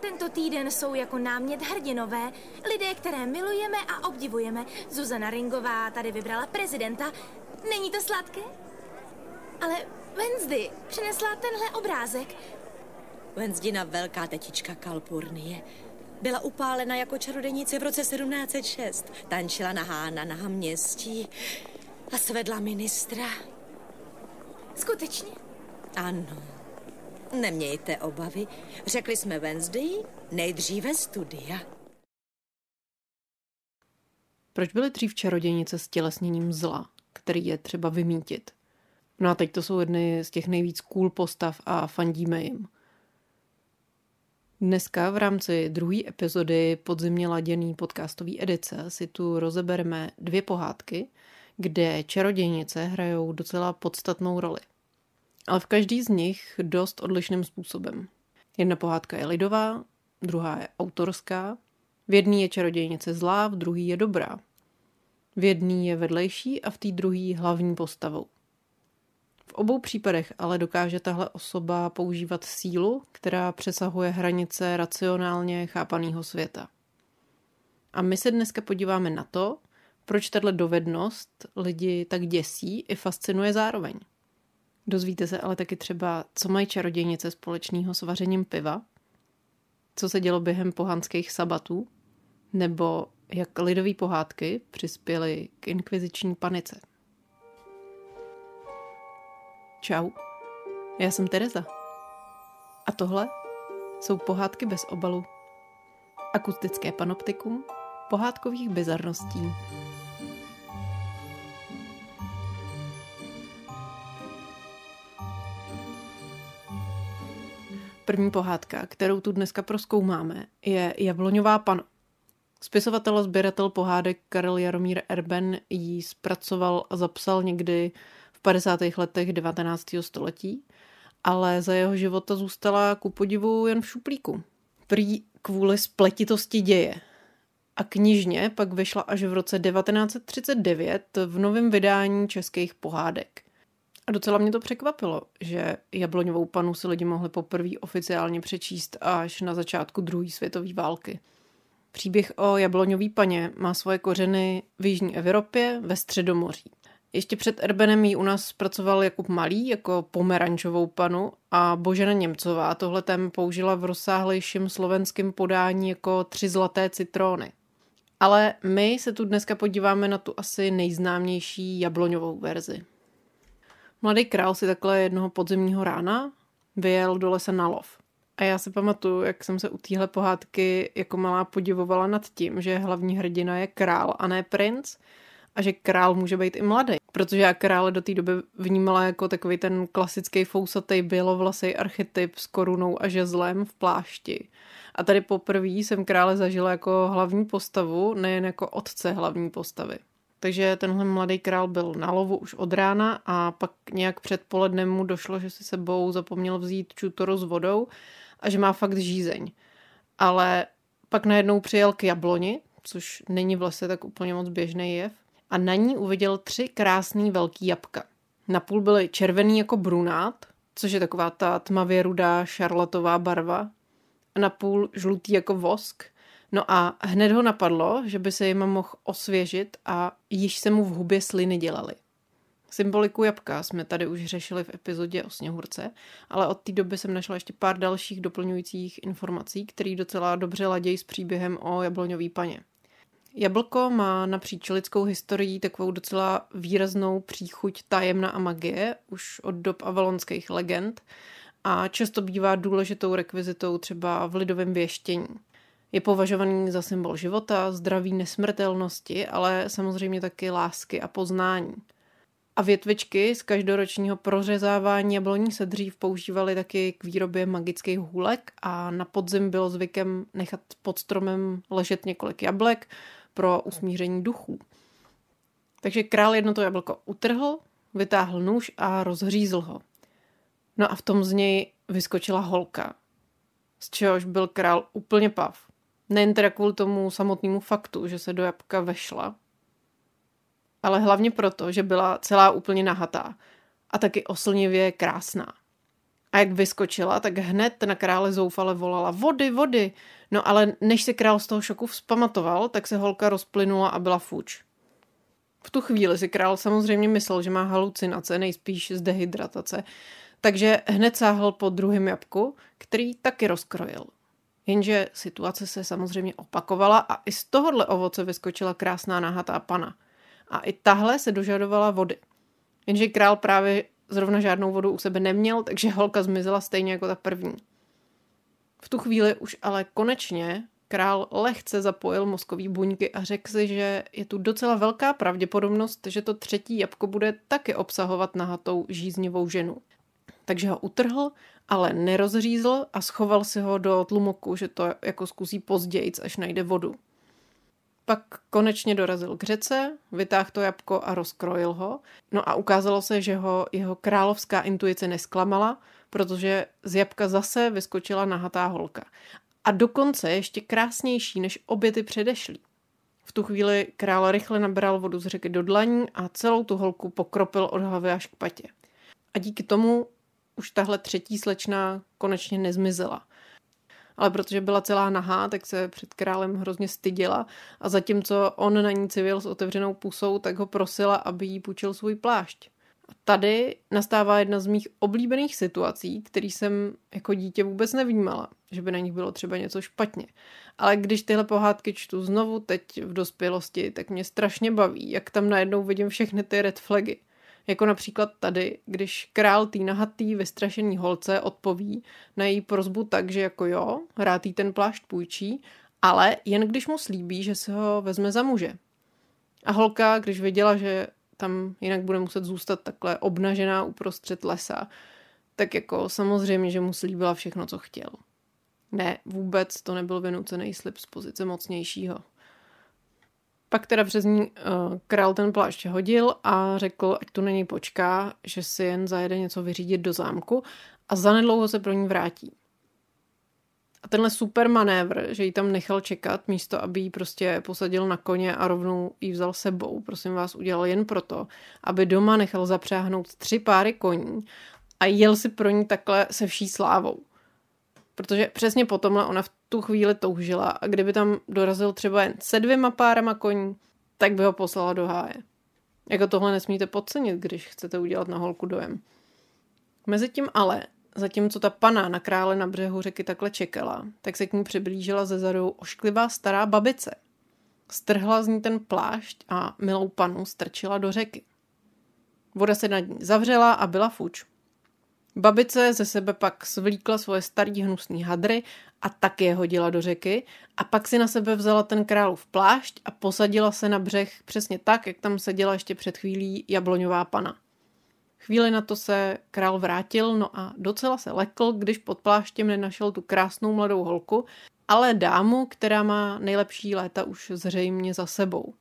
Tento týden jsou jako námět hrdinové, lidé, které milujeme a obdivujeme. Zuzana Ringová tady vybrala prezidenta. Není to sladké? Ale Wednesday přinesla tenhle obrázek. Wednesdayna velká tetička Kalpurnie. Byla upálena jako čarodějnice v roce 1706. Tančila nahá na městí a svedla ministra. Skutečně? Ano. Nemějte obavy. Řekli jsme Wednesday, nejdříve studia. Proč byly dřív čarodějnice s tělesněním zla, který je třeba vymítit? No a teď to jsou jedny z těch nejvíc cool postav a fandíme jim. Dneska v rámci druhé epizody podzimně laděný podcastové edice si tu rozebereme dvě pohádky, kde čarodějnice hrajou docela podstatnou roli – ale v každý z nich dost odlišným způsobem. Jedna pohádka je lidová, druhá je autorská, v jedný je čarodějnice zlá, v druhý je dobrá. V jedný je vedlejší a v té druhý hlavní postavou. V obou případech ale dokáže tahle osoba používat sílu, která přesahuje hranice racionálně chápaného světa. A my se dneska podíváme na to, proč tahle dovednost lidi tak děsí i fascinuje zároveň. Dozvíte se ale taky třeba, co mají čarodějnice společného s vařením piva, co se dělo během pohanských sabatů, nebo jak lidové pohádky přispěly k inkviziční panice. Čau, já jsem Tereza. A tohle jsou pohádky bez obalu. Akustické panoptikum pohádkových bizarností. První pohádka, kterou tu dneska proskoumáme, je Jabloňová pan. Spisovatel a sběratel pohádek Karel Jaromír Erben ji zpracoval a zapsal někdy v 50. letech 19. století, ale za jeho života zůstala ku podivu jen v šuplíku. Prý kvůli spletitosti děje. A knižně pak vyšla až v roce 1939 v novém vydání českých pohádek – a docela mě to překvapilo, že jabloňovou panu si lidi mohli poprvé oficiálně přečíst až na začátku druhé světové války. Příběh o jabloňový paně má svoje kořeny v Jižní Evropě ve Středomoří. Ještě před Erbenem ji u nás zpracoval Jakub Malý jako pomerančovou panu a Božena Němcová tohle tém použila v rozsáhlejším slovenském podání jako tři zlaté citróny. Ale my se tu dneska podíváme na tu asi nejznámější jabloňovou verzi. Mladý král si takhle jednoho podzimního rána vyjel do lesa na lov. A já si pamatuju, jak jsem se u téhle pohádky jako malá podivovala nad tím, že hlavní hrdina je král a ne princ a že král může být i mladý. Protože já krále do té doby vnímala jako takový ten klasický fousatý bělovlasej archetyp s korunou a žezlem v plášti. A tady poprvé jsem krále zažila jako hlavní postavu, nejen jako otce hlavní postavy. Takže tenhle mladý král byl na lovu už od rána a pak nějak polednem mu došlo, že si sebou zapomněl vzít čutoro s vodou a že má fakt žízeň. Ale pak najednou přijel k jabloni, což není vlastně tak úplně moc běžný jev, a na ní uviděl tři krásný velký jabka. Napůl byly červený jako brunát, což je taková ta tmavě rudá šarlatová barva, a napůl žlutý jako vosk – No a hned ho napadlo, že by se jim mohl osvěžit a již se mu v hubě sliny dělaly. Symboliku jabka jsme tady už řešili v epizodě o sněhurce, ale od té doby jsem našla ještě pár dalších doplňujících informací, které docela dobře ladějí s příběhem o jabloňový paně. Jablko má napříč lidskou historií takovou docela výraznou příchuť tajemna a magie, už od dob avalonských legend, a často bývá důležitou rekvizitou třeba v lidovém věštění – je považovaný za symbol života, zdraví, nesmrtelnosti, ale samozřejmě taky lásky a poznání. A větvičky z každoročního prořezávání jabloní se dřív používaly taky k výrobě magických hůlek a na podzim bylo zvykem nechat pod stromem ležet několik jablek pro usmíření duchů. Takže král jedno to jablko utrhl, vytáhl nůž a rozhřízl ho. No a v tom z něj vyskočila holka, z čehož byl král úplně pav. Nejen teda kvůli tomu samotnému faktu, že se do jabka vešla, ale hlavně proto, že byla celá úplně nahatá a taky oslnivě krásná. A jak vyskočila, tak hned na krále zoufale volala vody, vody. No ale než se král z toho šoku vzpamatoval, tak se holka rozplynula a byla fuč. V tu chvíli si král samozřejmě myslel, že má halucinace, nejspíš z dehydratace, takže hned sáhl po druhém jabku, který taky rozkrojil. Jenže situace se samozřejmě opakovala a i z tohohle ovoce vyskočila krásná nahatá pana. A i tahle se dožadovala vody. Jenže král právě zrovna žádnou vodu u sebe neměl, takže holka zmizela stejně jako ta první. V tu chvíli už ale konečně král lehce zapojil mozkový buňky a řekl si, že je tu docela velká pravděpodobnost, že to třetí jabko bude taky obsahovat nahatou žíznivou ženu. Takže ho utrhl, ale nerozřízl a schoval si ho do tlumoku, že to jako zkusí později, až najde vodu. Pak konečně dorazil k řece, vytáhl to jabko a rozkrojil ho. No a ukázalo se, že ho jeho královská intuice nesklamala, protože z jabka zase vyskočila nahatá holka. A dokonce ještě krásnější než obě ty předešlí. V tu chvíli král rychle nabral vodu z řeky do dlaní a celou tu holku pokropil od hlavy až k patě. A díky tomu už tahle třetí slečna konečně nezmizela. Ale protože byla celá nahá, tak se před králem hrozně styděla a zatímco on na ní civil s otevřenou pusou, tak ho prosila, aby jí půjčil svůj plášť. A tady nastává jedna z mých oblíbených situací, který jsem jako dítě vůbec nevnímala, že by na nich bylo třeba něco špatně. Ale když tyhle pohádky čtu znovu teď v dospělosti, tak mě strašně baví, jak tam najednou vidím všechny ty red flagy. Jako například tady, když král tý nahatý vystrašený holce odpoví na její prozbu tak, že jako jo, rád jí ten plášť půjčí, ale jen když mu slíbí, že se ho vezme za muže. A holka, když viděla, že tam jinak bude muset zůstat takhle obnažená uprostřed lesa, tak jako samozřejmě, že mu slíbila všechno, co chtěl. Ne, vůbec to nebyl vynucený slib z pozice mocnějšího. Pak teda přes ní uh, král ten plášť hodil a řekl, ať tu na něj počká, že si jen zajede něco vyřídit do zámku a zanedlouho se pro ní vrátí. A tenhle super manévr, že ji tam nechal čekat, místo aby ji prostě posadil na koně a rovnou ji vzal sebou, prosím vás, udělal jen proto, aby doma nechal zapřáhnout tři páry koní a jel si pro ní takhle se vší slávou. Protože přesně potomhle ona v tu chvíli toužila a kdyby tam dorazil třeba jen se dvěma párama koní, tak by ho poslala do háje. Jako tohle nesmíte podcenit, když chcete udělat na holku dojem. Mezitím ale, zatímco ta pana na krále na břehu řeky takhle čekala, tak se k ní přiblížila ze zadu ošklivá stará babice. Strhla z ní ten plášť a milou panu strčila do řeky. Voda se nad ní zavřela a byla fuč. Babice ze sebe pak svlíkla svoje starý hnusný hadry a tak je hodila do řeky a pak si na sebe vzala ten králův plášť a posadila se na břeh přesně tak, jak tam seděla ještě před chvílí jabloňová pana. Chvíli na to se král vrátil, no a docela se lekl, když pod pláštěm nenašel tu krásnou mladou holku, ale dámu, která má nejlepší léta už zřejmě za sebou.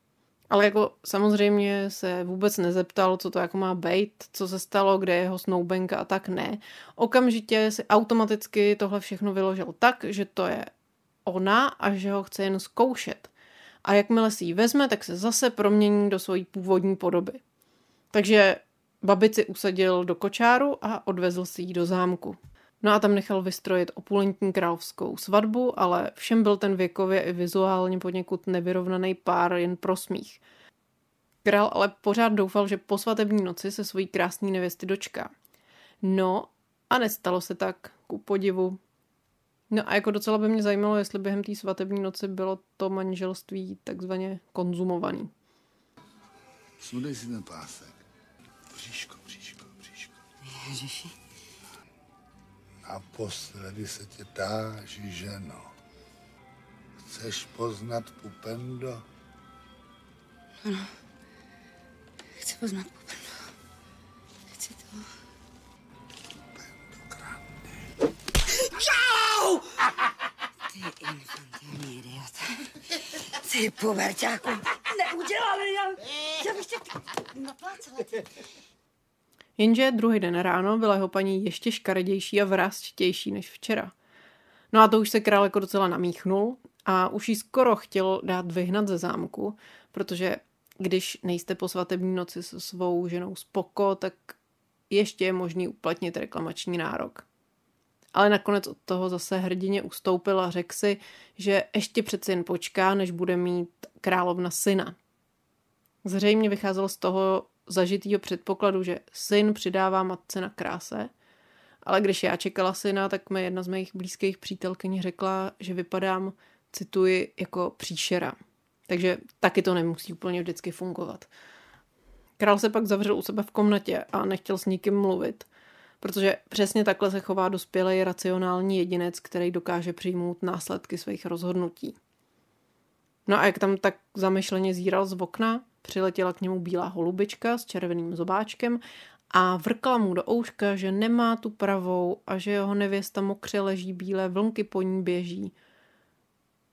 Ale jako samozřejmě se vůbec nezeptal, co to jako má být, co se stalo, kde je jeho snoubenka a tak ne. Okamžitě si automaticky tohle všechno vyložil tak, že to je ona a že ho chce jen zkoušet. A jakmile si ji vezme, tak se zase promění do své původní podoby. Takže babici usadil do kočáru a odvezl si ji do zámku. No a tam nechal vystrojit opulentní královskou svatbu, ale všem byl ten věkově i vizuálně poněkud nevyrovnaný pár jen pro smích. Král ale pořád doufal, že po svatební noci se svojí krásný nevěsty dočká. No a nestalo se tak, ku podivu. No a jako docela by mě zajímalo, jestli během té svatební noci bylo to manželství takzvaně konzumovaný. Sudej si ten pásek. Bříško, bříško, bříško. Ježiši posledy se tě táží, ženo. Chceš poznat Pupendo? Ano. Chci poznat Pupendo. Chci to. Pupendo grande. Čau! Ty infantilní idiot. Ty puberťáku. Neudělali, já, já bych tě naplácala. Jenže druhý den ráno byla jeho paní ještě škaredější a vrázčtější než včera. No a to už se král jako docela namíchnul a už ji skoro chtěl dát vyhnat ze zámku, protože když nejste po svatební noci se svou ženou spoko, tak ještě je možný uplatnit reklamační nárok. Ale nakonec od toho zase hrdině ustoupil a řekl si, že ještě přeci jen počká, než bude mít královna syna. Zřejmě vycházel z toho, zažitýho předpokladu, že syn přidává matce na kráse, ale když já čekala syna, tak mi jedna z mých blízkých přítelkyní řekla, že vypadám, cituji, jako příšera. Takže taky to nemusí úplně vždycky fungovat. Král se pak zavřel u sebe v komnatě a nechtěl s nikým mluvit, protože přesně takhle se chová dospělý racionální jedinec, který dokáže přijmout následky svých rozhodnutí. No a jak tam tak zamyšleně zíral z okna, Přiletěla k němu bílá holubička s červeným zobáčkem a vrkla mu do ouška, že nemá tu pravou a že jeho nevěsta mokře leží bílé, vlnky po ní běží.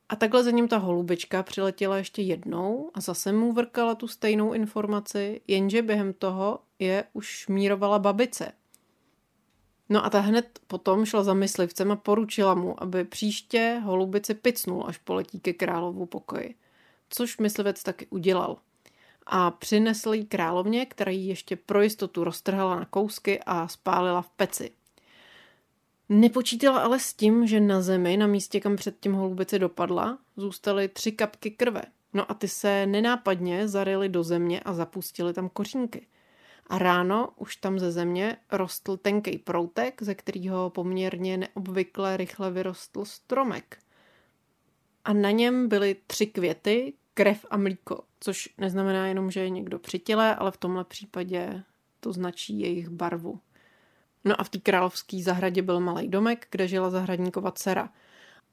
A takhle za ním ta holubička přiletěla ještě jednou a zase mu vrkala tu stejnou informaci, jenže během toho je už mírovala babice. No a ta hned potom šla za myslivcem a poručila mu, aby příště holubici picnul, až poletí ke královu pokoji. Což myslivec taky udělal – a přinesl ji královně, která ji ještě pro jistotu roztrhala na kousky a spálila v peci. Nepočítala ale s tím, že na zemi, na místě, kam předtím holubice dopadla, zůstaly tři kapky krve. No a ty se nenápadně zaryly do země a zapustily tam kořínky. A ráno už tam ze země rostl tenký proutek, ze kterého poměrně neobvykle rychle vyrostl stromek. A na něm byly tři květy, krev a mlíko, což neznamená jenom, že je někdo při těle, ale v tomhle případě to značí jejich barvu. No a v té královské zahradě byl malý domek, kde žila zahradníkova dcera.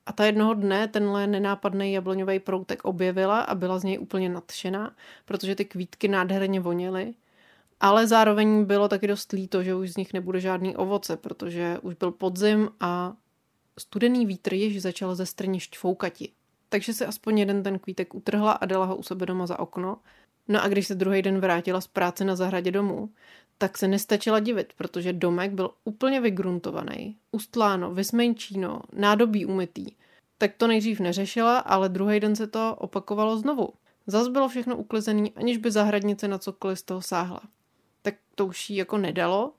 A ta jednoho dne tenhle nenápadný jabloňový proutek objevila a byla z něj úplně nadšená, protože ty kvítky nádherně voněly. Ale zároveň bylo taky dost líto, že už z nich nebude žádný ovoce, protože už byl podzim a studený vítr již začal ze strnišť foukati takže se aspoň jeden ten kvítek utrhla a dala ho u sebe doma za okno. No a když se druhý den vrátila z práce na zahradě domů, tak se nestačila divit, protože domek byl úplně vygruntovaný, ustláno, vysmenčíno, nádobí umytý. Tak to nejdřív neřešila, ale druhý den se to opakovalo znovu. Zas bylo všechno uklizený, aniž by zahradnice na cokoliv z toho sáhla. Tak to už jí jako nedalo,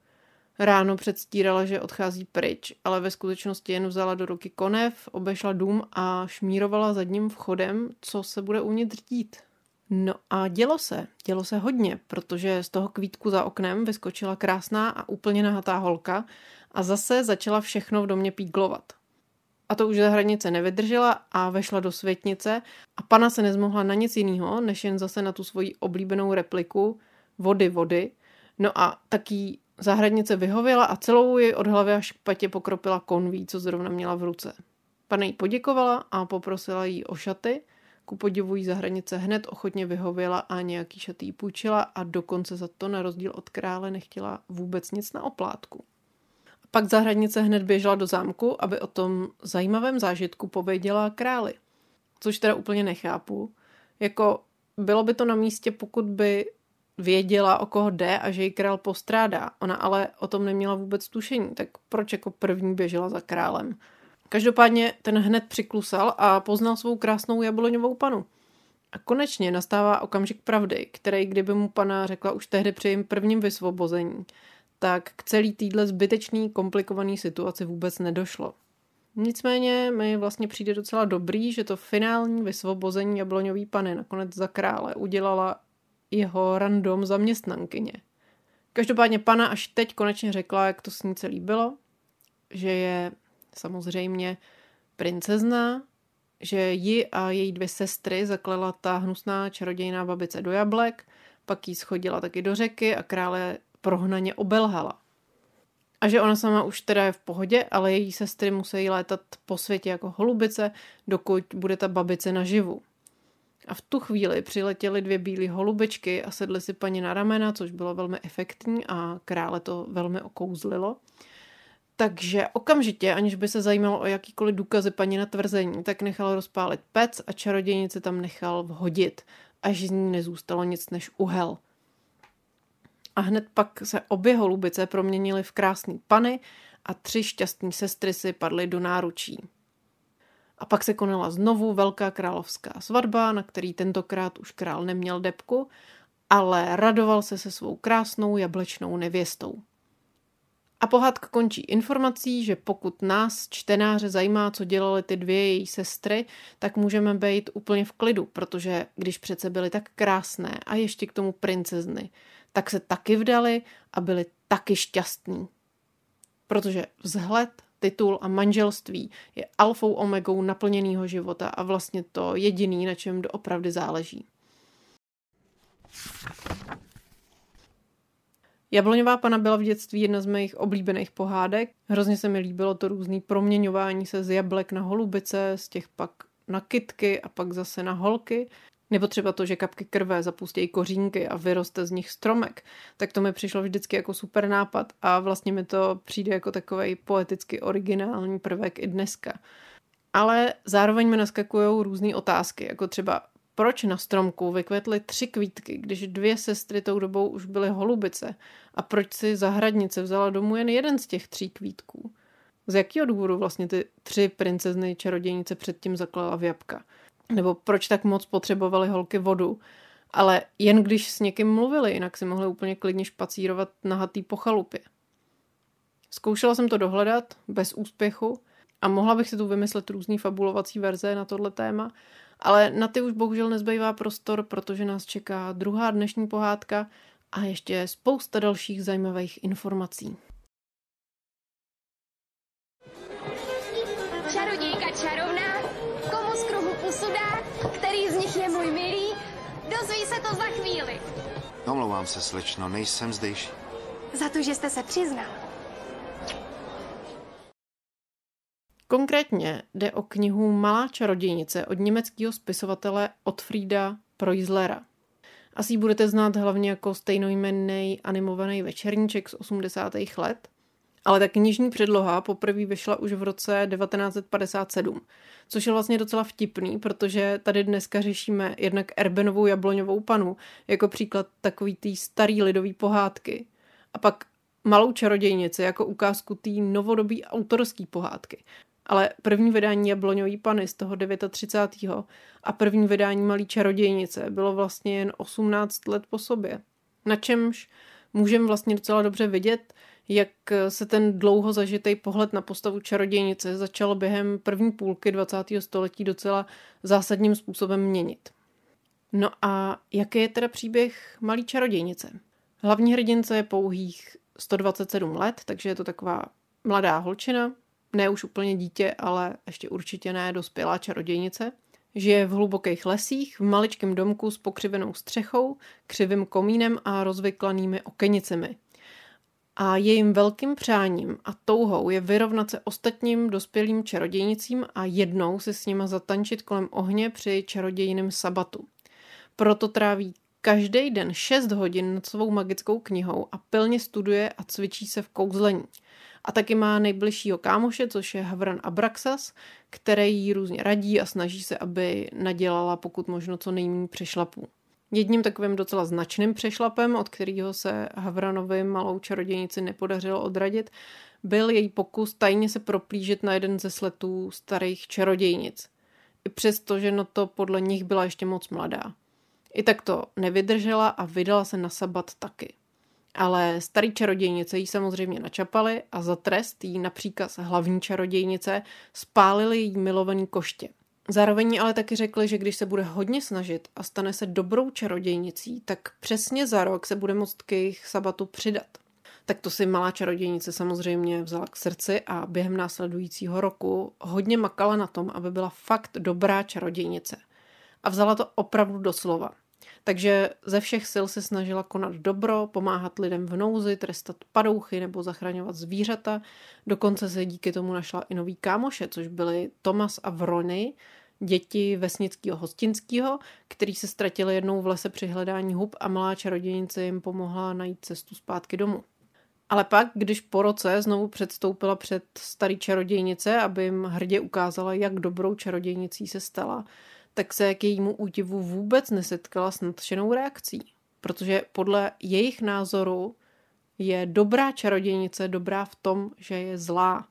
Ráno předstírala, že odchází pryč, ale ve skutečnosti jen vzala do ruky konev, obešla dům a šmírovala zadním vchodem, co se bude uvnitř dít. No a dělo se, dělo se hodně, protože z toho kvítku za oknem vyskočila krásná a úplně nahatá holka a zase začala všechno v domě píglovat. A to už za hranice nevydržela a vešla do světnice a pana se nezmohla na nic jiného, než jen zase na tu svoji oblíbenou repliku vody, vody. No a taky Zahradnice vyhověla a celou ji od hlavy až k patě pokropila konví, co zrovna měla v ruce. Pane jí poděkovala a poprosila jí o šaty. Ku podivu jí zahradnice hned ochotně vyhověla a nějaký šaty jí půjčila a dokonce za to, na rozdíl od krále, nechtěla vůbec nic na oplátku. Pak zahradnice hned běžela do zámku, aby o tom zajímavém zážitku pověděla králi. Což teda úplně nechápu. Jako bylo by to na místě, pokud by věděla, o koho jde a že ji král postrádá. Ona ale o tom neměla vůbec tušení, tak proč jako první běžela za králem? Každopádně ten hned přiklusal a poznal svou krásnou jabloňovou panu. A konečně nastává okamžik pravdy, který, kdyby mu pana řekla už tehdy při jejím prvním vysvobození, tak k celý týdle zbytečný, komplikovaný situaci vůbec nedošlo. Nicméně mi vlastně přijde docela dobrý, že to finální vysvobození jabloňový pany nakonec za krále udělala jeho random zaměstnankyně. Každopádně pana až teď konečně řekla, jak to s ní celý bylo, že je samozřejmě princezna, že ji a její dvě sestry zaklela ta hnusná čarodějná babice do jablek, pak jí schodila taky do řeky a krále prohnaně obelhala. A že ona sama už teda je v pohodě, ale její sestry musí létat po světě jako holubice, dokud bude ta babice naživu. A v tu chvíli přiletěly dvě bílé holubečky a sedly si paní na ramena, což bylo velmi efektní a krále to velmi okouzlilo. Takže okamžitě, aniž by se zajímalo o jakýkoliv důkazy paní na tvrzení, tak nechal rozpálit pec a čarodějnice tam nechal vhodit, až z ní nezůstalo nic než uhel. A hned pak se obě holubice proměnily v krásný pany a tři šťastní sestry si padly do náručí. A pak se konala znovu velká královská svatba, na který tentokrát už král neměl debku, ale radoval se se svou krásnou jablečnou nevěstou. A pohádka končí informací, že pokud nás, čtenáře, zajímá, co dělaly ty dvě její sestry, tak můžeme být úplně v klidu, protože když přece byly tak krásné a ještě k tomu princezny, tak se taky vdali a byli taky šťastní. Protože vzhled, titul a manželství je alfou omegou naplněného života a vlastně to jediný, na čem doopravdy záleží. Jabloňová pana byla v dětství jedna z mých oblíbených pohádek. Hrozně se mi líbilo to různý proměňování se z jablek na holubice, z těch pak na kitky a pak zase na holky. Nebo třeba to, že kapky krve zapustějí kořínky a vyroste z nich stromek, tak to mi přišlo vždycky jako super nápad a vlastně mi to přijde jako takový poeticky originální prvek i dneska. Ale zároveň mi naskakují různé otázky, jako třeba proč na stromku vykvetly tři kvítky, když dvě sestry tou dobou už byly holubice a proč si zahradnice vzala domů jen jeden z těch tří kvítků. Z jakého důvodu vlastně ty tři princezny čarodějnice předtím zaklala v jabka? nebo proč tak moc potřebovali holky vodu. Ale jen když s někým mluvili, jinak si mohli úplně klidně špacírovat nahatý po chalupě. Zkoušela jsem to dohledat, bez úspěchu, a mohla bych si tu vymyslet různý fabulovací verze na tohle téma, ale na ty už bohužel nezbývá prostor, protože nás čeká druhá dnešní pohádka a ještě spousta dalších zajímavých informací. se to za chvíli. Omlouvám se, slečno, nejsem zdejší. Za to, že jste se přiznal. Konkrétně jde o knihu Malá čarodějnice od německého spisovatele Otfrieda Preuslera. Asi ji budete znát hlavně jako stejnojmenný animovaný večerníček z 80. let, ale ta knižní předloha poprvé vyšla už v roce 1957, což je vlastně docela vtipný, protože tady dneska řešíme jednak Erbenovou jabloňovou panu jako příklad takový tý starý lidový pohádky. A pak malou čarodějnici jako ukázku tý novodobý autorský pohádky. Ale první vydání Jabloňový pany z toho 39. a první vydání Malý čarodějnice bylo vlastně jen 18 let po sobě. Na čemž můžeme vlastně docela dobře vidět, jak eh, se ten dlouho zažitý pohled na postavu čarodějnice začal během první půlky 20. století docela zásadním způsobem měnit. No a jaký je teda příběh malý čarodějnice? Hlavní hrdince je pouhých 127 let, takže je to taková mladá holčina, ne už úplně dítě, ale ještě určitě ne dospělá čarodějnice. Žije v hlubokých lesích, v maličkém domku s pokřivenou střechou, křivým komínem a rozvyklanými okenicemi – a jejím velkým přáním a touhou je vyrovnat se ostatním dospělým čarodějnicím a jednou se s nima zatančit kolem ohně při čarodějiném sabatu. Proto tráví každý den 6 hodin nad svou magickou knihou a pilně studuje a cvičí se v kouzlení. A taky má nejbližšího kámoše, což je Havran Abraxas, který jí různě radí a snaží se, aby nadělala pokud možno co nejméně přešlapů. Jedním takovým docela značným přešlapem, od kterého se Havranovi malou čarodějnici nepodařilo odradit, byl její pokus tajně se proplížit na jeden ze sletů starých čarodějnic. I přesto, že no to podle nich byla ještě moc mladá. I tak to nevydržela a vydala se na sabat taky. Ale starý čarodějnice ji samozřejmě načapali a za trest jí na příkaz hlavní čarodějnice spálili její milovaný koště – Zároveň ale taky řekli, že když se bude hodně snažit a stane se dobrou čarodějnicí, tak přesně za rok se bude moct k jejich sabatu přidat. Tak to si malá čarodějnice samozřejmě vzala k srdci a během následujícího roku hodně makala na tom, aby byla fakt dobrá čarodějnice. A vzala to opravdu doslova – takže ze všech sil se snažila konat dobro, pomáhat lidem v nouzi, trestat padouchy nebo zachraňovat zvířata. Dokonce se díky tomu našla i nový kámoše, což byli Tomas a Vrony, děti vesnického hostinského, který se ztratili jednou v lese při hledání hub a malá čarodějnice jim pomohla najít cestu zpátky domů. Ale pak, když po roce znovu předstoupila před starý čarodějnice, aby jim hrdě ukázala, jak dobrou čarodějnicí se stala, tak se k jejímu údivu vůbec nesetkala s nadšenou reakcí. Protože podle jejich názoru je dobrá čarodějnice dobrá v tom, že je zlá.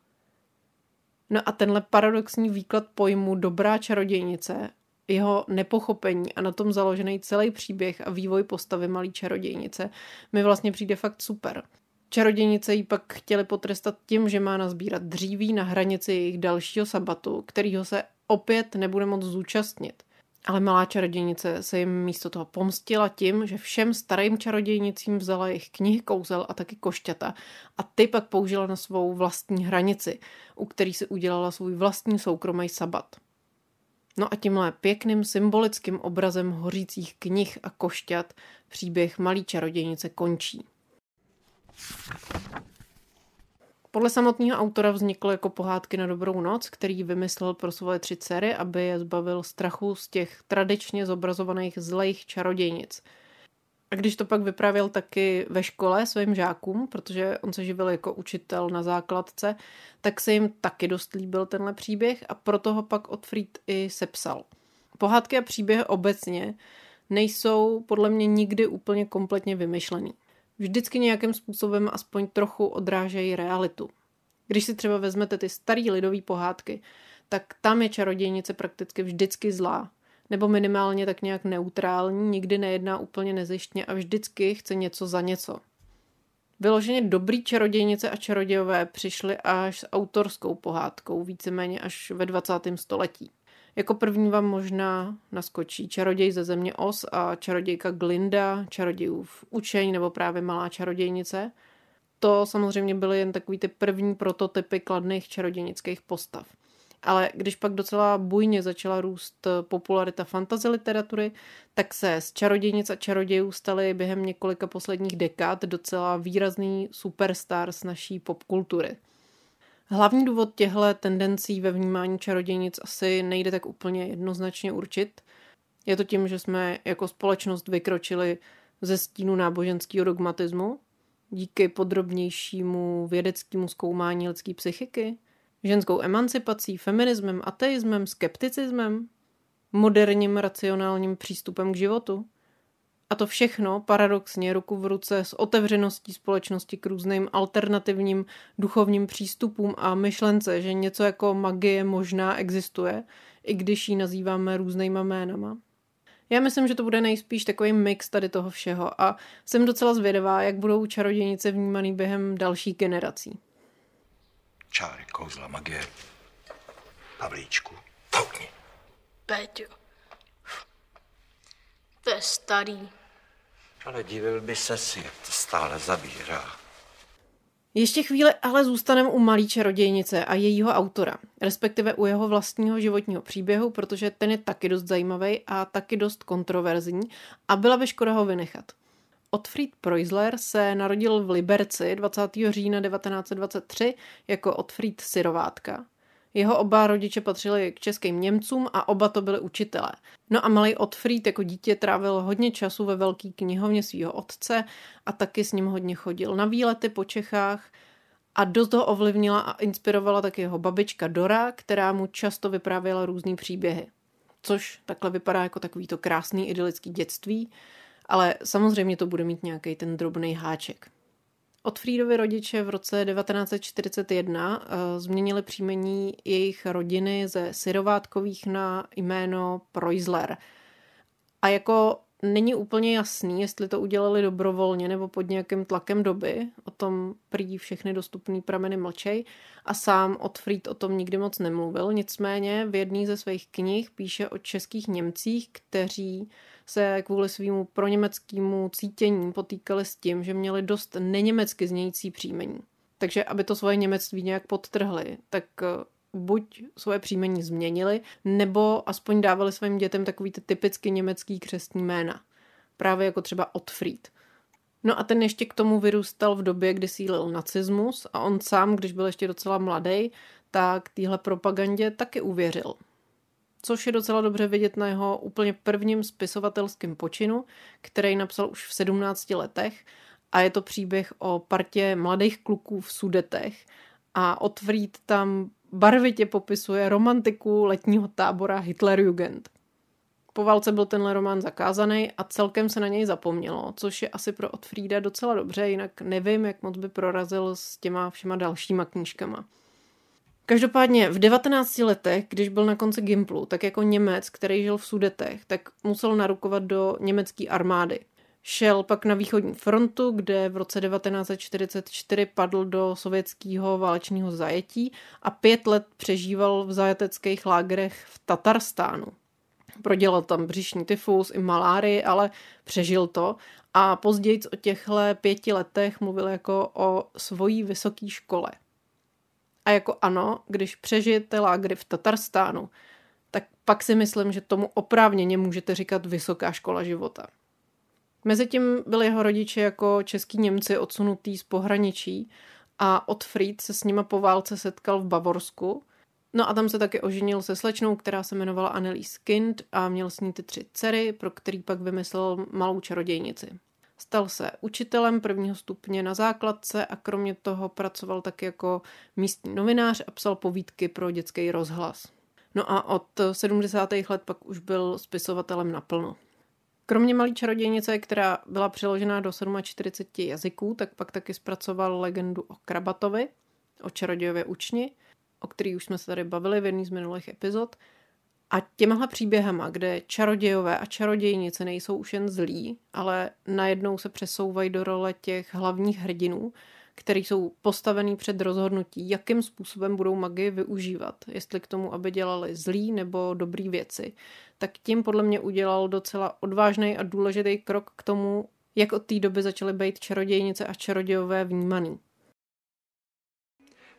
No a tenhle paradoxní výklad pojmu dobrá čarodějnice, jeho nepochopení a na tom založený celý příběh a vývoj postavy malý čarodějnice mi vlastně přijde fakt super. Čarodějnice ji pak chtěli potrestat tím, že má nazbírat dříví na hranici jejich dalšího sabatu, kterýho se opět nebude moc zúčastnit. Ale malá čarodějnice se jim místo toho pomstila tím, že všem starým čarodějnicím vzala jejich knihy kouzel a taky košťata a ty pak použila na svou vlastní hranici, u který si udělala svůj vlastní soukromý sabat. No a tímhle pěkným symbolickým obrazem hořících knih a košťat příběh malý čarodějnice končí. Podle samotného autora vzniklo jako pohádky na dobrou noc, který vymyslel pro svoje tři dcery, aby je zbavil strachu z těch tradičně zobrazovaných zlejch čarodějnic. A když to pak vyprávěl taky ve škole svým žákům, protože on se živil jako učitel na základce, tak se jim taky dost líbil tenhle příběh a proto ho pak Otfried i sepsal. Pohádky a příběhy obecně nejsou podle mě nikdy úplně kompletně vymyšlený vždycky nějakým způsobem aspoň trochu odrážejí realitu. Když si třeba vezmete ty staré lidové pohádky, tak tam je čarodějnice prakticky vždycky zlá, nebo minimálně tak nějak neutrální, nikdy nejedná úplně nezištně a vždycky chce něco za něco. Vyloženě dobrý čarodějnice a čarodějové přišly až s autorskou pohádkou, víceméně až ve 20. století. Jako první vám možná naskočí Čaroděj ze země Os a Čarodějka Glinda, Čarodějův učeň nebo právě Malá čarodějnice. To samozřejmě byly jen takový ty první prototypy kladných čarodějnických postav. Ale když pak docela bujně začala růst popularita fantasy literatury, tak se z čarodějnic a čarodějů staly během několika posledních dekád docela výrazný superstar z naší popkultury – Hlavní důvod těchto tendencí ve vnímání čarodějnic asi nejde tak úplně jednoznačně určit. Je to tím, že jsme jako společnost vykročili ze stínu náboženského dogmatismu díky podrobnějšímu vědeckému zkoumání lidské psychiky, ženskou emancipací, feminismem, ateismem, skepticismem, moderním racionálním přístupem k životu – a to všechno paradoxně ruku v ruce s otevřeností společnosti k různým alternativním duchovním přístupům a myšlence, že něco jako magie možná existuje, i když ji nazýváme různýma jménama. Já myslím, že to bude nejspíš takový mix tady toho všeho a jsem docela zvědavá, jak budou čarodějnice vnímaný během dalších generací. Čáry, kouzla, magie, Pavlíčku, foukni. Péťo, to je starý. Ale divil by se si, jak to stále zabírá. Ještě chvíli ale zůstaneme u malí čarodějnice a jejího autora, respektive u jeho vlastního životního příběhu, protože ten je taky dost zajímavý a taky dost kontroverzní a byla by škoda ho vynechat. Otfried Preusler se narodil v Liberci 20. října 1923 jako Otfried Syrovátka – jeho oba rodiče patřili k českým Němcům a oba to byli učitelé. No a malý Otfried jako dítě trávil hodně času ve velký knihovně svého otce a taky s ním hodně chodil na výlety po Čechách a dost ho ovlivnila a inspirovala taky jeho babička Dora, která mu často vyprávěla různé příběhy. Což takhle vypadá jako takový to krásný idylický dětství, ale samozřejmě to bude mít nějaký ten drobný háček. Od Frídovy rodiče v roce 1941 eh, změnili příjmení jejich rodiny ze syrovátkových na jméno Preusler. A jako není úplně jasný, jestli to udělali dobrovolně nebo pod nějakým tlakem doby, o tom prý všechny dostupné prameny mlčej a sám Otfried o tom nikdy moc nemluvil, nicméně v jedné ze svých knih píše o českých Němcích, kteří se kvůli svýmu proněmeckému cítění potýkali s tím, že měli dost neněmecky znějící příjmení. Takže aby to svoje němectví nějak podtrhli, tak eh, buď svoje příjmení změnili, nebo aspoň dávali svým dětem takový ty typicky německý křestní jména. Právě jako třeba Otfried. No a ten ještě k tomu vyrůstal v době, kdy sílil nacismus a on sám, když byl ještě docela mladý, tak téhle propagandě taky uvěřil což je docela dobře vidět na jeho úplně prvním spisovatelském počinu, který napsal už v 17 letech a je to příběh o partě mladých kluků v Sudetech a Otvřít tam barvitě popisuje romantiku letního tábora Hitlerjugend. Po válce byl tenhle román zakázaný a celkem se na něj zapomnělo, což je asi pro Otfrída docela dobře, jinak nevím, jak moc by prorazil s těma všema dalšíma knížkama. Každopádně v 19 letech, když byl na konci Gimplu, tak jako Němec, který žil v Sudetech, tak musel narukovat do německé armády. Šel pak na východní frontu, kde v roce 1944 padl do sovětského válečního zajetí a pět let přežíval v zajateckých lágrech v Tatarstánu. Prodělal tam břišní tyfus i malárii, ale přežil to a později o těchto pěti letech mluvil jako o svojí vysoké škole. A jako ano, když přežijete lágry v Tatarstánu, tak pak si myslím, že tomu oprávněně můžete říkat vysoká škola života. Mezitím byli jeho rodiče jako český Němci odsunutý z pohraničí a Otfried se s nima po válce setkal v Bavorsku. No a tam se taky oženil se slečnou, která se jmenovala Annelies Kind a měl s ní ty tři dcery, pro který pak vymyslel malou čarodějnici. Stal se učitelem prvního stupně na základce a kromě toho pracoval tak jako místní novinář a psal povídky pro dětský rozhlas. No a od 70. let pak už byl spisovatelem naplno. Kromě Malý čarodějnice, která byla přeložena do 47 jazyků, tak pak taky zpracoval legendu o Krabatovi, o čarodějově učni, o který už jsme se tady bavili v jedné z minulých epizod, a těmahle příběhama, kde čarodějové a čarodějnice nejsou už jen zlí, ale najednou se přesouvají do role těch hlavních hrdinů, který jsou postavený před rozhodnutí, jakým způsobem budou magii využívat, jestli k tomu, aby dělali zlý nebo dobrý věci, tak tím podle mě udělal docela odvážný a důležitý krok k tomu, jak od té doby začaly být čarodějnice a čarodějové vnímaný.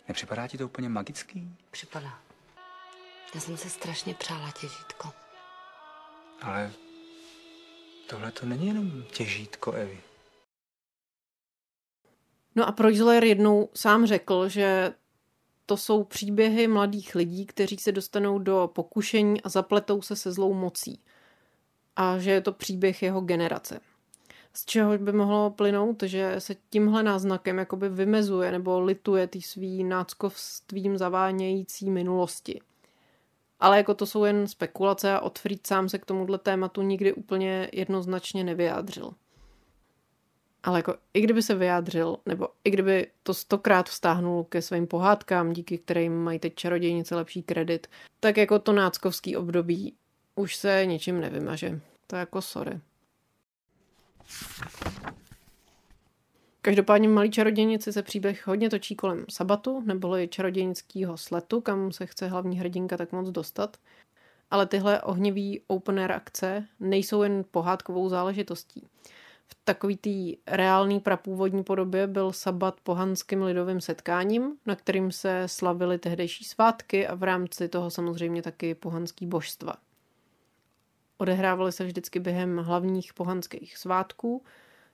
Nepřipadá ti to úplně magický? Připadá. Já jsem se strašně přála těžítko. Ale tohle to není jenom těžítko, Evi. No a Projzler jednou sám řekl, že to jsou příběhy mladých lidí, kteří se dostanou do pokušení a zapletou se se zlou mocí. A že je to příběh jeho generace. Z čehož by mohlo plynout, že se tímhle náznakem jakoby vymezuje nebo lituje ty svý náckovstvím zavánějící minulosti. Ale jako to jsou jen spekulace a Otfried sám se k tomuhle tématu nikdy úplně jednoznačně nevyjádřil. Ale jako i kdyby se vyjádřil, nebo i kdyby to stokrát vztáhnul ke svým pohádkám, díky kterým mají teď čarodějnice lepší kredit, tak jako to náckovský období už se ničím nevymaže. To jako sorry. Každopádně malý čarodějnici se příběh hodně točí kolem sabatu, neboli čarodějnického sletu, kam se chce hlavní hrdinka tak moc dostat. Ale tyhle ohnivý opener akce nejsou jen pohádkovou záležitostí. V takový té reálný prapůvodní podobě byl sabat pohanským lidovým setkáním, na kterým se slavily tehdejší svátky a v rámci toho samozřejmě taky pohanský božstva. Odehrávaly se vždycky během hlavních pohanských svátků –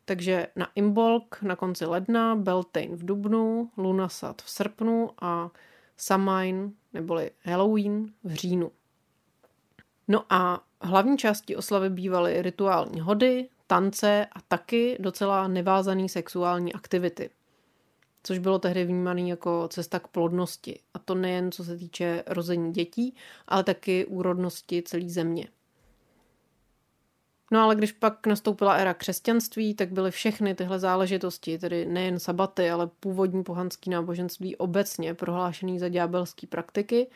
takže na Imbolc na konci ledna, Beltane v dubnu, Lunasat v srpnu a Samhain neboli Halloween v říjnu. No a hlavní části oslavy bývaly rituální hody, tance a taky docela nevázaný sexuální aktivity. Což bylo tehdy vnímané jako cesta k plodnosti. A to nejen co se týče rození dětí, ale taky úrodnosti celé země. No ale když pak nastoupila éra křesťanství, tak byly všechny tyhle záležitosti, tedy nejen sabaty, ale původní pohanský náboženství obecně prohlášený za ďábelské praktiky,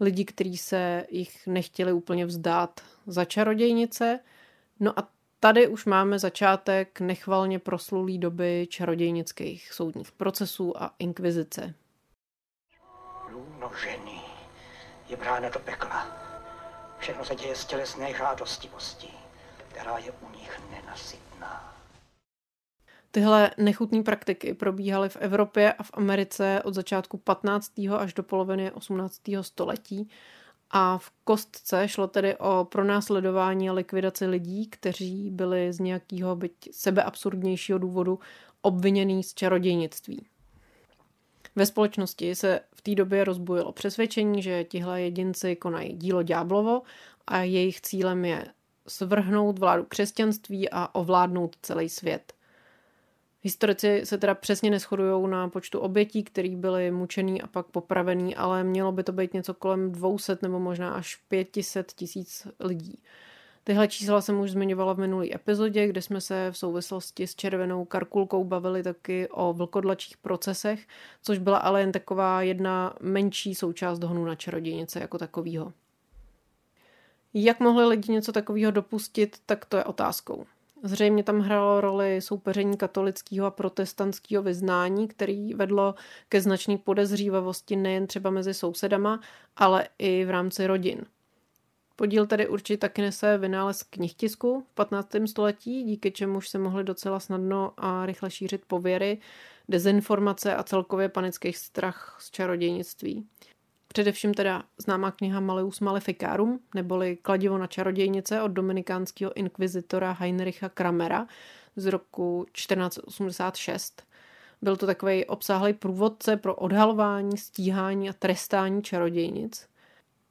lidi, kteří se jich nechtěli úplně vzdát za čarodějnice. No a tady už máme začátek nechvalně proslulý doby čarodějnických soudních procesů a inkvizice. Lůno ženy je brána do pekla. Všechno se děje z tělesné žádostivosti která je u nich nenasytná. Tyhle nechutné praktiky probíhaly v Evropě a v Americe od začátku 15. až do poloviny 18. století a v kostce šlo tedy o pronásledování a likvidaci lidí, kteří byli z nějakého byť sebeabsurdnějšího důvodu obviněný z čarodějnictví. Ve společnosti se v té době rozbujilo přesvědčení, že tihle jedinci konají dílo ďáblovo a jejich cílem je svrhnout vládu křesťanství a ovládnout celý svět. Historici se teda přesně neschodují na počtu obětí, který byly mučený a pak popravený, ale mělo by to být něco kolem 200 nebo možná až 500 tisíc lidí. Tyhle čísla jsem už zmiňovala v minulý epizodě, kde jsme se v souvislosti s červenou karkulkou bavili taky o vlkodlačích procesech, což byla ale jen taková jedna menší součást hnu na čarodějnice jako takovýho. Jak mohli lidi něco takového dopustit, tak to je otázkou. Zřejmě tam hrálo roli soupeření katolického a protestantského vyznání, který vedlo ke značné podezřívavosti nejen třeba mezi sousedama, ale i v rámci rodin. Podíl tady určitě taky nese vynález knihtisku v 15. století, díky čemuž se mohly docela snadno a rychle šířit pověry, dezinformace a celkově panický strach z čarodějnictví. Především teda známá kniha Maleus Maleficarum, neboli Kladivo na čarodějnice od dominikánského inkvizitora Heinricha Kramera z roku 1486. Byl to takový obsáhlý průvodce pro odhalování, stíhání a trestání čarodějnic.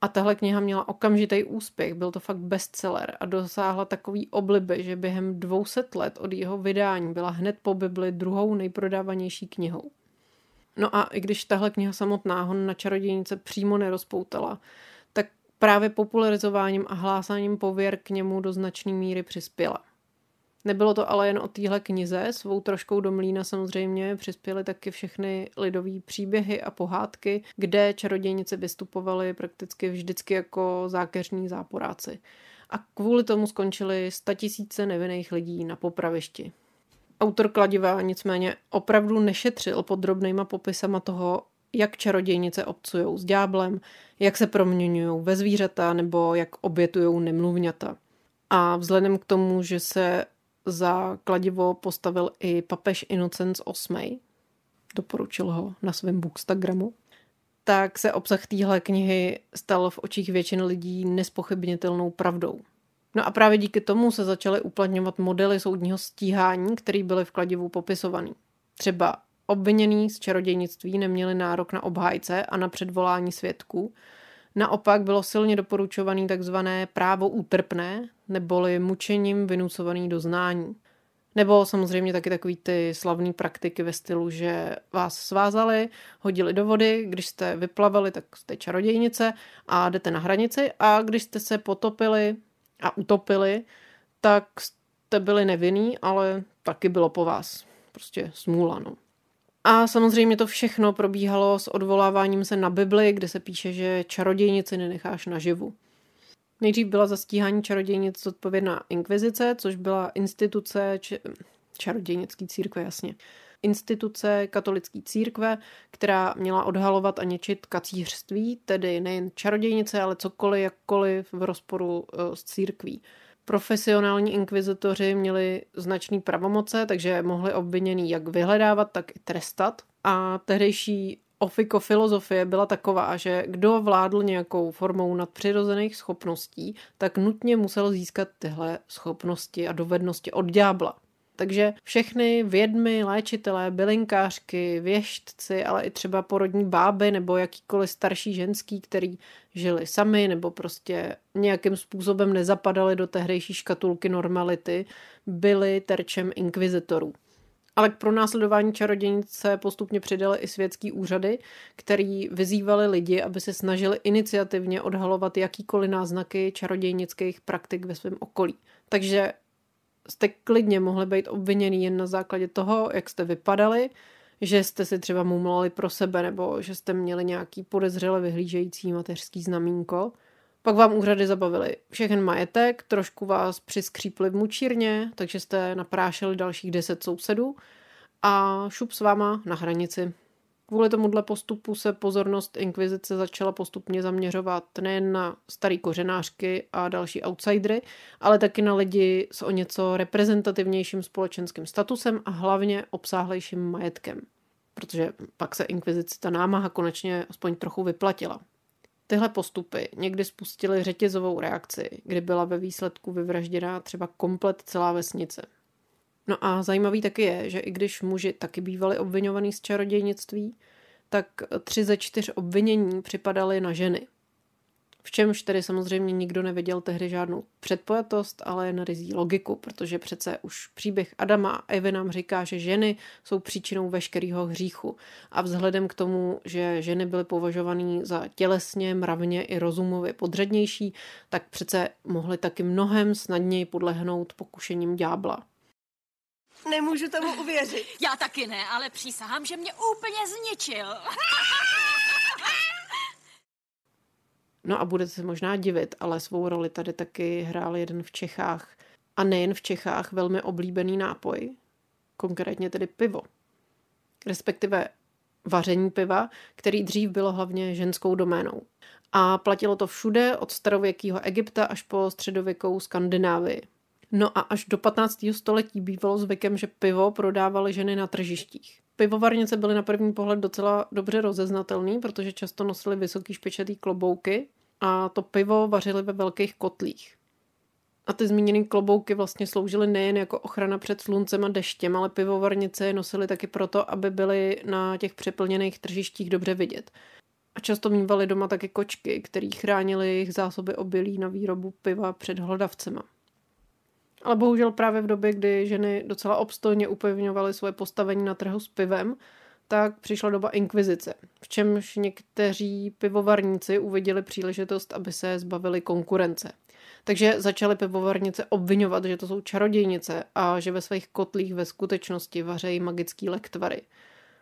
A tahle kniha měla okamžitý úspěch, byl to fakt bestseller a dosáhla takový obliby, že během 200 let od jeho vydání byla hned po Bibli druhou nejprodávanější knihou. No a i když tahle kniha samotná ho na čarodějnice přímo nerozpoutala, tak právě popularizováním a hlásáním pověr k němu do značné míry přispěla. Nebylo to ale jen o téhle knize, svou troškou do mlína samozřejmě přispěly taky všechny lidové příběhy a pohádky, kde čarodějnice vystupovaly prakticky vždycky jako zákeřní záporáci. A kvůli tomu skončily statisíce nevinných lidí na popravišti. Autor kladiva nicméně opravdu nešetřil podrobnýma popisama toho, jak čarodějnice obcují s dňáblem, jak se proměňují ve zvířata nebo jak obětují nemluvňata. A vzhledem k tomu, že se za kladivo postavil i papež Innocence VIII, doporučil ho na svém bookstagramu, tak se obsah téhle knihy stal v očích většiny lidí nespochybnitelnou pravdou. No a právě díky tomu se začaly uplatňovat modely soudního stíhání, které byly v kladivu popisovaný. Třeba obviněný z čarodějnictví neměli nárok na obhájce a na předvolání svědků. Naopak bylo silně doporučovaný takzvané právo útrpné, neboli mučením vynucovaný doznání. Nebo samozřejmě taky takový ty slavné praktiky ve stylu, že vás svázali, hodili do vody, když jste vyplavili, tak jste čarodějnice a jdete na hranici a když jste se potopili, a utopili, tak jste byli nevinní, ale taky bylo po vás. Prostě smůla, no. A samozřejmě to všechno probíhalo s odvoláváním se na Bibli, kde se píše, že čarodějnici nenecháš naživu. Nejdřív byla za stíhání čarodějnic zodpovědná inkvizice, což byla instituce čarodějnické církve, jasně instituce katolické církve, která měla odhalovat a něčit kacířství, tedy nejen čarodějnice, ale cokoliv, jakkoliv v rozporu e, s církví. Profesionální inkvizitoři měli značný pravomoce, takže mohli obviněný jak vyhledávat, tak i trestat. A tehdejší Ofiko filozofie byla taková, že kdo vládl nějakou formou nadpřirozených schopností, tak nutně musel získat tyhle schopnosti a dovednosti od ďábla. Takže všechny vědmy, léčitelé, bylinkářky, věštci, ale i třeba porodní báby nebo jakýkoliv starší ženský, který žili sami nebo prostě nějakým způsobem nezapadali do tehdejší škatulky normality, byli terčem inkvizitorů. Ale k pronásledování čarodějnice postupně přidaly i světský úřady, který vyzývali lidi, aby se snažili iniciativně odhalovat jakýkoliv náznaky čarodějnických praktik ve svém okolí. Takže jste klidně mohli být obviněný jen na základě toho, jak jste vypadali, že jste si třeba mumlali pro sebe nebo že jste měli nějaký podezřele vyhlížející mateřský znamínko. Pak vám úřady zabavili všechen majetek, trošku vás přiskřípli v mučírně, takže jste naprášili dalších deset sousedů a šup s váma na hranici. Kvůli tomuhle postupu se pozornost inkvizice začala postupně zaměřovat nejen na starý kořenářky a další outsidery, ale taky na lidi s o něco reprezentativnějším společenským statusem a hlavně obsáhlejším majetkem. Protože pak se inkvizice ta námaha konečně aspoň trochu vyplatila. Tyhle postupy někdy spustily řetězovou reakci, kdy byla ve výsledku vyvražděna třeba komplet celá vesnice. No a zajímavý taky je, že i když muži taky bývali obvinovaní z čarodějnictví, tak tři ze čtyř obvinění připadaly na ženy. V čemž tedy samozřejmě nikdo neviděl tehdy žádnou předpojatost, ale jen rizí logiku, protože přece už příběh Adama a Evy nám říká, že ženy jsou příčinou veškerého hříchu. A vzhledem k tomu, že ženy byly považované za tělesně, mravně i rozumově podřednější, tak přece mohly taky mnohem snadněji podlehnout pokušením ďábla. Nemůžu tomu uvěřit. Já taky ne, ale přísahám, že mě úplně zničil. No a budete se možná divit, ale svou roli tady taky hrál jeden v Čechách. A nejen v Čechách velmi oblíbený nápoj, konkrétně tedy pivo. Respektive vaření piva, který dřív bylo hlavně ženskou doménou. A platilo to všude, od starověkého Egypta až po středověkou Skandinávii. No a až do 15. století bývalo zvykem, že pivo prodávaly ženy na tržištích. Pivovarnice byly na první pohled docela dobře rozeznatelné, protože často nosily vysoký špičatý klobouky a to pivo vařili ve velkých kotlích. A ty zmíněné klobouky vlastně sloužily nejen jako ochrana před sluncem a deštěm, ale pivovarnice je nosily taky proto, aby byly na těch přeplněných tržištích dobře vidět. A často mývaly doma taky kočky, které chránily jejich zásoby obilí na výrobu piva před hledavcema. Ale bohužel právě v době, kdy ženy docela obstojně upevňovaly svoje postavení na trhu s pivem, tak přišla doba inkvizice, v čemž někteří pivovarníci uviděli příležitost, aby se zbavili konkurence. Takže začaly pivovarnice obvinovat, že to jsou čarodějnice a že ve svých kotlích ve skutečnosti vařejí magický lektvary.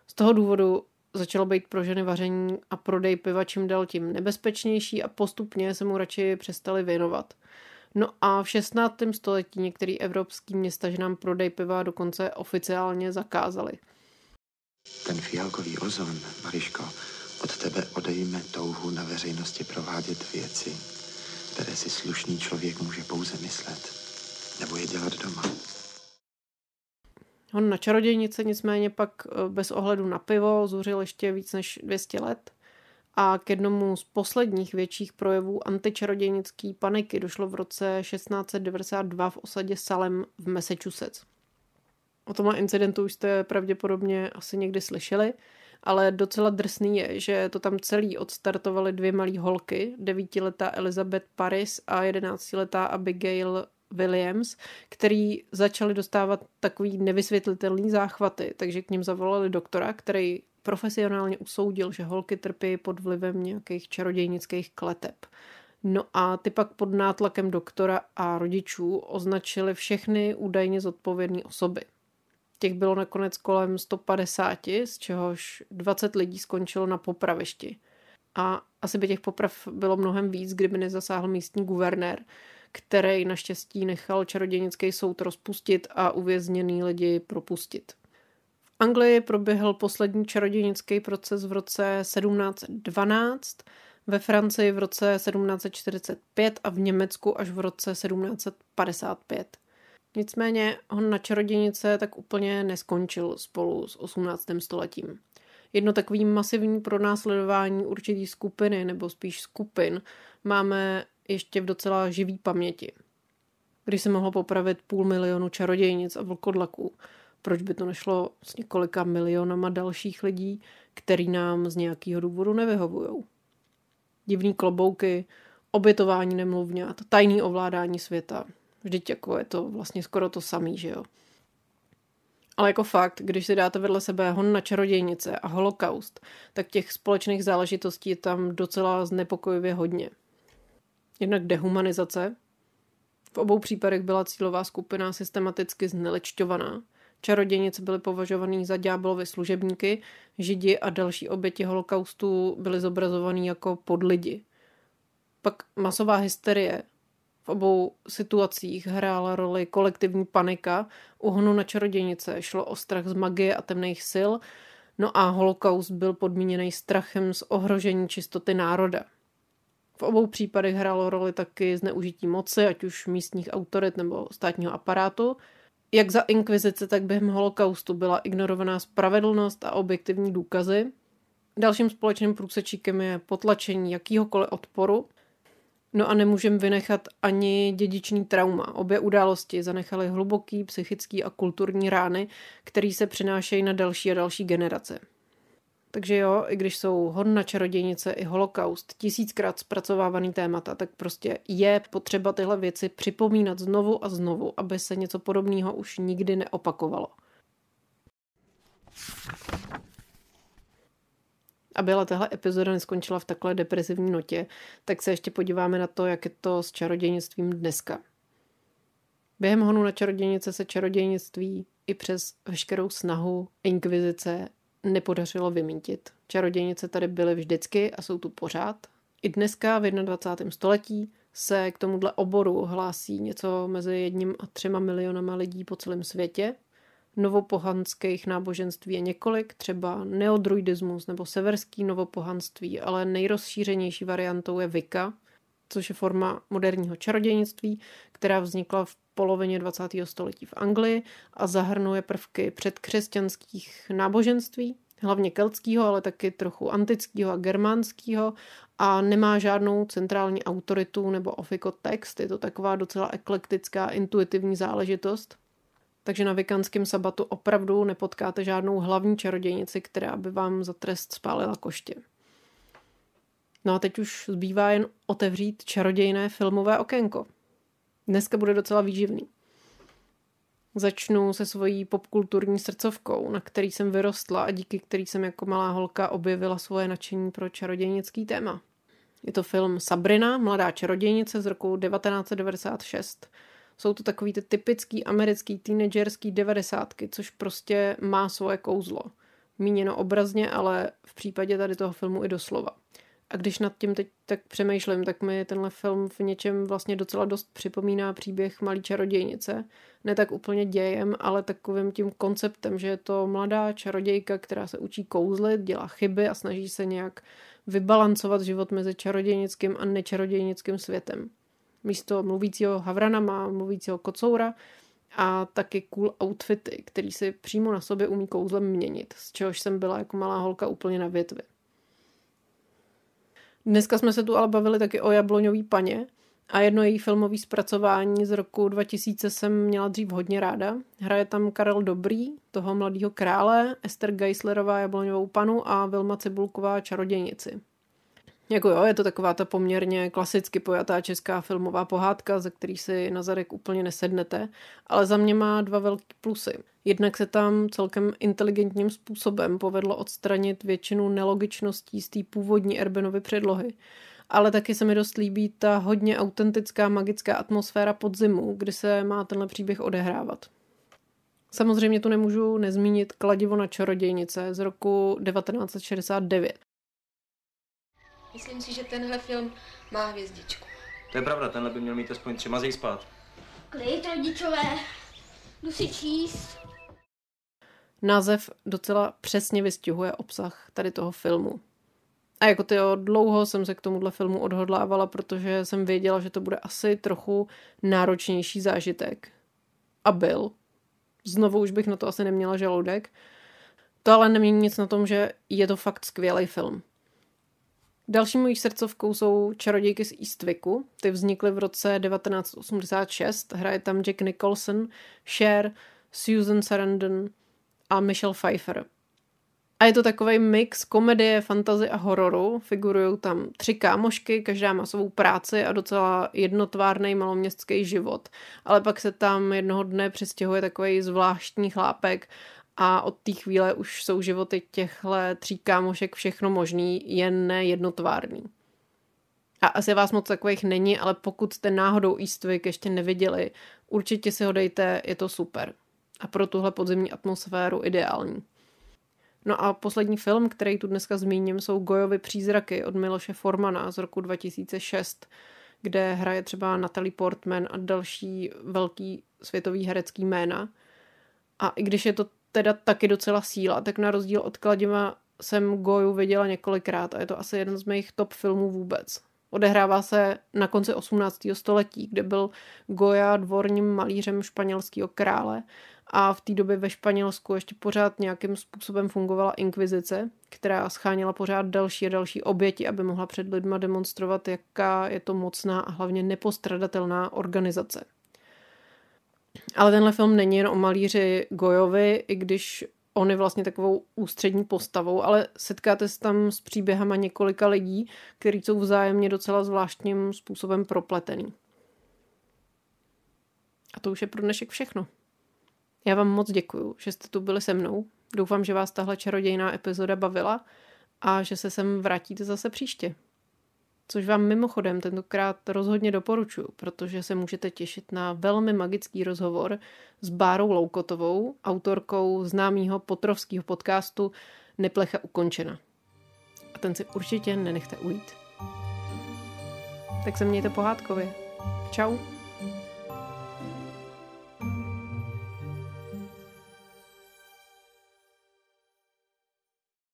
Z toho důvodu začalo být pro ženy vaření a prodej piva čím dál tím nebezpečnější a postupně se mu radši přestali věnovat – No a v 16. století některé evropské města nám prodej piva dokonce oficiálně zakázali. Ten fialkový ozon, Mariško, od tebe odejme touhu na veřejnosti provádět věci, které si slušný člověk může pouze myslet, nebo je dělat doma. On na čarodějnice nicméně pak eh, bez ohledu na pivo zuřil ještě víc než 200 let a k jednomu z posledních větších projevů antičarodějnické paniky došlo v roce 1692 v osadě Salem v Massachusetts. O tomhle incidentu už jste pravděpodobně asi někdy slyšeli, ale docela drsný je, že to tam celý odstartovaly dvě malé holky, devítiletá Elizabeth Paris a jedenáctiletá Abigail Williams, který začali dostávat takový nevysvětlitelný záchvaty, takže k ním zavolali doktora, který profesionálně usoudil, že holky trpí pod vlivem nějakých čarodějnických kleteb. No a ty pak pod nátlakem doktora a rodičů označili všechny údajně zodpovědné osoby. Těch bylo nakonec kolem 150, z čehož 20 lidí skončilo na popravišti. A asi by těch poprav bylo mnohem víc, kdyby nezasáhl místní guvernér, který naštěstí nechal čarodějnický soud rozpustit a uvězněný lidi propustit. Anglii proběhl poslední čarodějnický proces v roce 1712, ve Francii v roce 1745 a v Německu až v roce 1755. Nicméně on na čarodějnice tak úplně neskončil spolu s 18. stoletím. Jedno takové masivní pronásledování určitý skupiny, nebo spíš skupin, máme ještě v docela živý paměti. Když se mohlo popravit půl milionu čarodějnic a vlkodlaků, proč by to nešlo s několika milionama dalších lidí, který nám z nějakého důvodu nevyhovují. Divný klobouky, obětování nemluvňat, tajný ovládání světa. Vždyť jako je to vlastně skoro to samý, že jo. Ale jako fakt, když si dáte vedle sebe hon na čarodějnice a holokaust, tak těch společných záležitostí je tam docela znepokojivě hodně. Jednak dehumanizace. V obou případech byla cílová skupina systematicky znelečťovaná – Čarodějnice byly považovaný za ďáblovy služebníky, židi a další oběti holokaustu byly zobrazovaný jako podlidi. Pak masová hysterie. V obou situacích hrála roli kolektivní panika, u honu na čarodějnice šlo o strach z magie a temných sil, no a holokaust byl podmíněný strachem z ohrožení čistoty národa. V obou případech hrálo roli taky zneužití moci, ať už místních autorit nebo státního aparátu – jak za inkvizice, tak během holokaustu byla ignorovaná spravedlnost a objektivní důkazy. Dalším společným průsečíkem je potlačení jakýhokoliv odporu. No a nemůžeme vynechat ani dědičný trauma. Obě události zanechaly hluboký psychický a kulturní rány, které se přenášejí na další a další generace. Takže jo, i když jsou horna čarodějnice i holokaust, tisíckrát zpracovávaný témata, tak prostě je potřeba tyhle věci připomínat znovu a znovu, aby se něco podobného už nikdy neopakovalo. Aby ale tahle epizoda neskončila v takhle depresivní notě, tak se ještě podíváme na to, jak je to s čarodějnictvím dneska. Během honu na čarodějnice se čarodějnictví i přes veškerou snahu, inkvizice nepodařilo vymítit. Čarodějnice tady byly vždycky a jsou tu pořád. I dneska v 21. století se k tomuhle oboru hlásí něco mezi jedním a třema milionama lidí po celém světě. Novopohanských náboženství je několik, třeba neodruidismus nebo severský novopohanství, ale nejrozšířenější variantou je Vika, což je forma moderního čarodějnictví, která vznikla v polovině 20. století v Anglii a zahrnuje prvky předkřesťanských náboženství, hlavně keltského, ale taky trochu antického a germánského a nemá žádnou centrální autoritu nebo text. Je to taková docela eklektická, intuitivní záležitost. Takže na vikánském sabatu opravdu nepotkáte žádnou hlavní čarodějnici, která by vám za trest spálila koště. No a teď už zbývá jen otevřít čarodějné filmové okénko – Dneska bude docela výživný. Začnu se svojí popkulturní srdcovkou, na který jsem vyrostla a díky který jsem jako malá holka objevila svoje nadšení pro čarodějnický téma. Je to film Sabrina, mladá čarodějnice z roku 1996. Jsou to takový ty typický americký teenagerský devadesátky, což prostě má svoje kouzlo. Míněno obrazně, ale v případě tady toho filmu i doslova. A když nad tím teď tak přemýšlím, tak mi tenhle film v něčem vlastně docela dost připomíná příběh Malý čarodějnice. Ne tak úplně dějem, ale takovým tím konceptem, že je to mladá čarodějka, která se učí kouzlit, dělá chyby a snaží se nějak vybalancovat život mezi čarodějnickým a nečarodějnickým světem. Místo mluvícího havrana má mluvícího kocoura a taky cool outfity, který si přímo na sobě umí kouzlem měnit, z čehož jsem byla jako malá holka úplně na větvi. Dneska jsme se tu ale bavili taky o Jabloňový paně a jedno její filmové zpracování z roku 2000 jsem měla dřív hodně ráda. Hraje tam Karel Dobrý, toho mladého krále, Ester Geislerová Jabloňovou panu a Vilma Cibulková Čarodějnici. Jako jo, je to taková ta poměrně klasicky pojatá česká filmová pohádka, ze který si na zadek úplně nesednete, ale za mě má dva velké plusy. Jednak se tam celkem inteligentním způsobem povedlo odstranit většinu nelogičností z té původní Erbenovy předlohy, ale taky se mi dost líbí ta hodně autentická magická atmosféra podzimu, kdy se má tenhle příběh odehrávat. Samozřejmě tu nemůžu nezmínit kladivo na čarodějnice z roku 1969, Myslím si, že tenhle film má hvězdičku. To je pravda, tenhle by měl mít aspoň tři mazej spát. Klid, rodičové, jdu si číst. Název docela přesně vystihuje obsah tady toho filmu. A jako ty dlouho jsem se k tomuhle filmu odhodlávala, protože jsem věděla, že to bude asi trochu náročnější zážitek. A byl. Znovu už bych na to asi neměla žaludek. To ale nemění nic na tom, že je to fakt skvělý film. Další mojí srdcovkou jsou Čarodějky z Eastwicku. Ty vznikly v roce 1986. Hraje tam Jack Nicholson, Cher, Susan Sarandon a Michelle Pfeiffer. A je to takový mix komedie, fantazy a hororu. Figurují tam tři kámošky, každá má svou práci a docela jednotvárný maloměstský život. Ale pak se tam jednoho dne přestěhuje takový zvláštní chlápek a od té chvíle už jsou životy těchhle tří kámošek všechno možný, jen jednotvárný. A asi vás moc takových není, ale pokud jste náhodou Eastwick ještě neviděli, určitě si ho dejte, je to super. A pro tuhle podzimní atmosféru ideální. No a poslední film, který tu dneska zmíním, jsou Gojovy přízraky od Miloše Formana z roku 2006, kde hraje třeba Natalie Portman a další velký světový herecký jména. A i když je to teda taky docela síla, tak na rozdíl od Kladima jsem Goju viděla několikrát a je to asi jeden z mých top filmů vůbec. Odehrává se na konci 18. století, kde byl Goja dvorním malířem španělského krále a v té době ve Španělsku ještě pořád nějakým způsobem fungovala inkvizice, která scháněla pořád další a další oběti, aby mohla před lidma demonstrovat, jaká je to mocná a hlavně nepostradatelná organizace. Ale tenhle film není jen o malíři Gojovi, i když on je vlastně takovou ústřední postavou, ale setkáte se tam s příběhama několika lidí, který jsou vzájemně docela zvláštním způsobem propletený. A to už je pro dnešek všechno. Já vám moc děkuju, že jste tu byli se mnou. Doufám, že vás tahle čarodějná epizoda bavila a že se sem vrátíte zase příště což vám mimochodem tentokrát rozhodně doporučuji, protože se můžete těšit na velmi magický rozhovor s Bárou Loukotovou, autorkou známého potrovského podcastu Neplecha ukončena. A ten si určitě nenechte ujít. Tak se mějte pohádkově. Ciao.